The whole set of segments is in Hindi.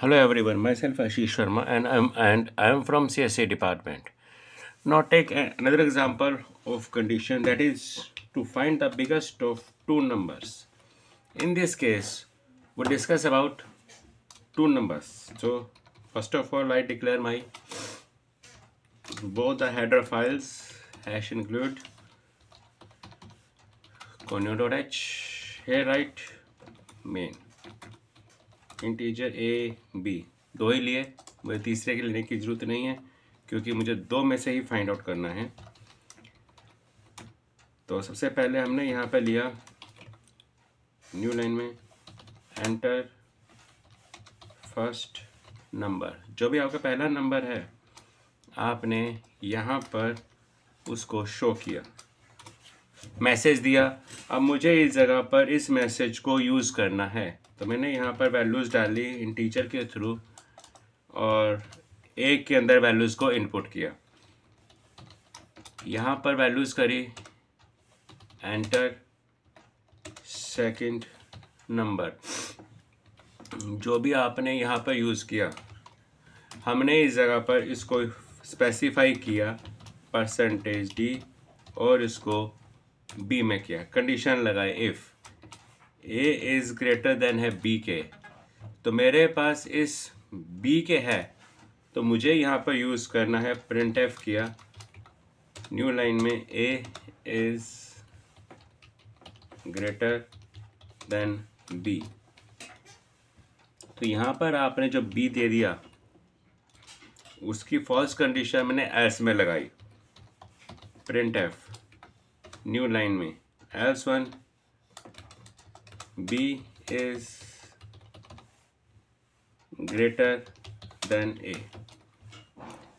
Hello everyone, myself Ashish Sharma and I'm and I am from CSA department. Now take another example of condition that is to find the biggest of two numbers. In this case, we'll discuss about two numbers. So first of all I declare my both the header files hash include conio.h here write main integer A B दो ही लिए मुझे तीसरे के लेने की ज़रूरत नहीं है क्योंकि मुझे दो में से ही फाइंड आउट करना है तो सबसे पहले हमने यहाँ पर लिया न्यू लाइन में एंटर फर्स्ट नंबर जो भी आपका पहला नंबर है आपने यहाँ पर उसको शो किया मैसेज दिया अब मुझे इस जगह पर इस मैसेज को यूज़ करना है तो मैंने यहाँ पर वैल्यूज़ डाली इन टीचर के थ्रू और एक के अंदर वैल्यूज़ को इनपुट किया यहाँ पर वैल्यूज़ करी एंटर सेकंड नंबर जो भी आपने यहाँ पर यूज़ किया हमने इस जगह पर इसको स्पेसिफाई किया परसेंटेज डी और इसको बी में किया कंडीशन लगाए if A is greater than है बी के तो मेरे पास इस बी के है तो मुझे यहाँ पर यूज़ करना है प्रिंट एफ किया न्यू लाइन में A is greater than B तो यहाँ पर आपने जो बी दे दिया उसकी फॉल्स कंडीशन मैंने एस में लगाई प्रिंट एफ न्यू लाइन में else one B is greater than A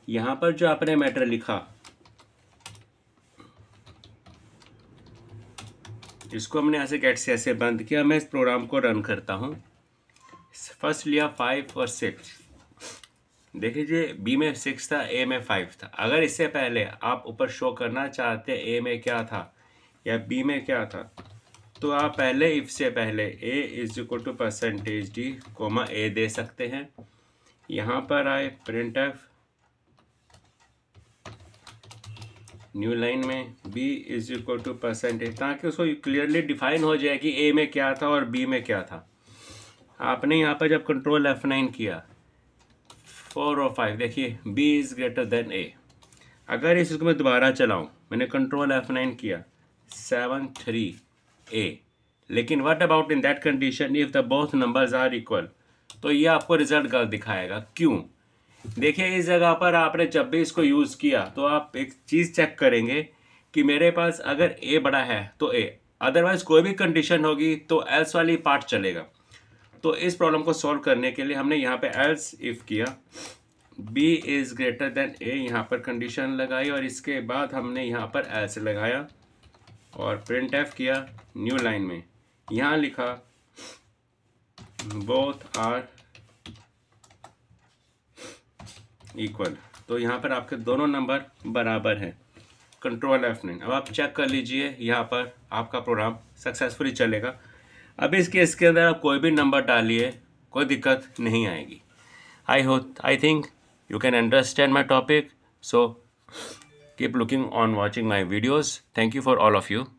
यहां पर जो आपने मैटर लिखा इसको हमने ऐसे कैट से ऐसे बंद किया मैं इस प्रोग्राम को रन करता हूं फर्स्ट लिया फाइव और सिक्स देख लीजिए बी में सिक्स था ए में फाइव था अगर इससे पहले आप ऊपर शो करना चाहते ए में क्या था या बी में क्या था तो आप पहले इफ से पहले A is equal to percentage D comma A दे सकते हैं यहाँ पर आए प्रिंट एफ न्यू लाइन में B is equal to percentage ताकि उसको क्लियरली डिफाइन हो जाए कि ए में क्या था और बी में क्या था आपने यहाँ पर जब कंट्रोल एफ नाइन किया फोर और फाइव देखिए B is greater than A अगर इसको मैं दोबारा चलाऊँ मैंने कंट्रोल एफ नाइन किया सेवन थ्री ए लेकिन what about in that condition if the both numbers are equal तो ये आपको रिजल्ट गलत दिखाएगा क्यों देखिए इस जगह पर आपने जब भी इसको यूज़ किया तो आप एक चीज़ चेक करेंगे कि मेरे पास अगर ए बड़ा है तो ए अदरवाइज कोई भी कंडीशन होगी तो एल्स वाली पार्ट चलेगा तो इस प्रॉब्लम को सॉल्व करने के लिए हमने यहाँ पे एल्स इफ़ किया B is greater than A यहाँ पर कंडीशन लगाई और इसके बाद हमने यहाँ पर एल्स लगाया और प्रिंट एफ किया न्यू लाइन में यहाँ लिखा बोथ आर इक्वल तो यहाँ पर आपके दोनों नंबर बराबर हैं कंट्रोल एफ नाइन अब आप चेक कर लीजिए यहाँ पर आपका प्रोग्राम सक्सेसफुली चलेगा अब इस केस के अंदर आप कोई भी नंबर डालिए कोई दिक्कत नहीं आएगी I hope I think you can understand my topic so Keep looking on watching my videos. Thank you for all of you.